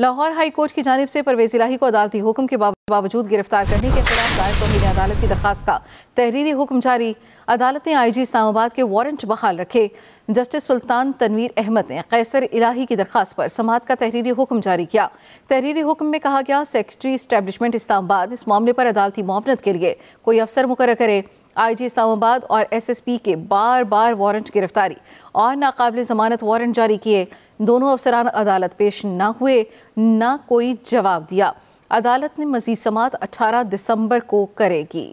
Lahore high court की जानब से परवेज इलाही को अदालती हुक्म के बावजूद गिरफ्तार करने के खिलाफ दायर तोहर अदालत की दरख्वास्त का तहरीरी हुक्म जारी अदालत ने आई जी इस्लामाबाद के वारंट बहाल रखे जस्टिस सुल्तान तनवीर अहमद ने कैसर इलाही की दरख्वास्त पर समात का तहरीरी हुक्म जारी किया तहरीरी हुक्म में कहा गया सेक्रेटरी इस्टेबलिशमेंट इस्लामाबाद इस मामले पर अदालती मामनत के लिए कोई अफसर मुकर करे आईजी इस्लामाबाद और एसएसपी के बार बार वारंट गिरफ्तारी और नाकबिल जमानत वारंट जारी किए दोनों अफसरान अदालत पेश न हुए न कोई जवाब दिया अदालत ने मजीद समात 18 दिसंबर को करेगी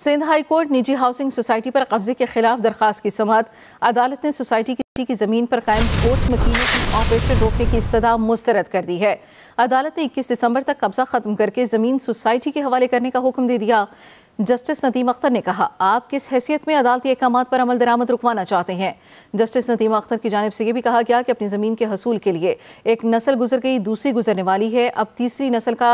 सिंध हाई कोर्ट निजी हाउसिंग सोसाइटी पर कब्जे के खिलाफ दरख्वास्त की समात अदालत ने सोसाइटी की की ज़मीन पर कायम कोर्ट मशीनों की ऑपरेशन रोकने की इस्तः मुस्तरद कर दी है अदालत ने 21 दिसंबर तक कब्जा ख़त्म करके ज़मीन सोसाइटी के हवाले करने का हुक्म दे दिया जस्टिस नदीम अख्तर ने कहा आप किस हैसियत में अदालती अहकाम पर अमल दरामद रुकवाना चाहते हैं जस्टिस नदीम अख्तर की जानब से यह भी कहा गया कि अपनी ज़मीन के हसूल के लिए एक नस्ल गुजर गई दूसरी गुजरने वाली है अब तीसरी नस्ल का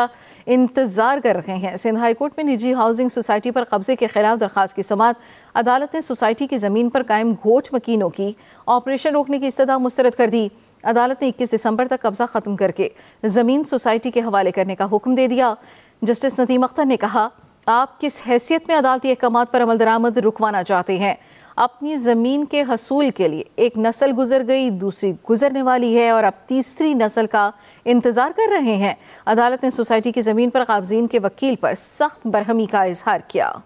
इंतजार कर रहे हैं सिंध हाईकोर्ट में निजी हाउसिंग सोसाइटी पर कब्जे के खिलाफ दरख्वास्त की समात अदालत ने सोसाइटी की ज़मीन पर कायम घोट मकीनों की ऑपरेशन रोकने की इस्तः मुस्तरद कर दी अदालत ने 21 दिसंबर तक कब्जा ख़त्म करके ज़मीन सोसाइटी के हवाले करने का हुक्म दे दिया जस्टिस नदीम अख्तर ने कहा आप किस हैसियत में अदालती अहकाम पर अमल दरामद रुकवाना चाहते हैं अपनी ज़मीन के हसूल के लिए एक नस्ल गुजर गई दूसरी गुजरने वाली है और अब तीसरी नस्ल का इंतज़ार कर रहे हैं अदालत ने सोसाइटी की ज़मीन पर काबजीन के वकील पर सख्त बरहमी का इजहार किया